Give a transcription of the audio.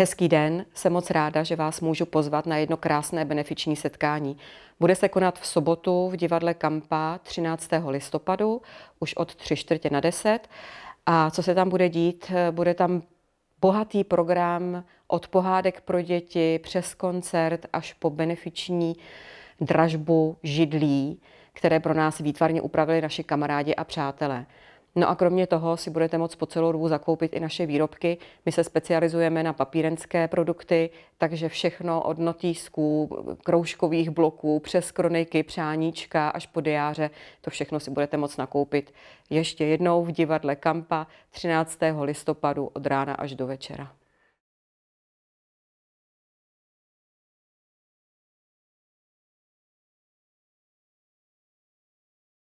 Hezký den, jsem moc ráda, že vás můžu pozvat na jedno krásné benefiční setkání. Bude se konat v sobotu v divadle Kampa 13. listopadu, už od 3 čtvrtě na 10. A co se tam bude dít? Bude tam bohatý program od pohádek pro děti přes koncert až po benefiční dražbu židlí, které pro nás výtvarně upravili naši kamarádi a přátelé. No a kromě toho si budete moct po celou dobu zakoupit i naše výrobky. My se specializujeme na papírenské produkty, takže všechno od notýsků, kroužkových bloků, přes kroniky, přáníčka až po diáře, to všechno si budete moct nakoupit ještě jednou v divadle Kampa 13. listopadu od rána až do večera.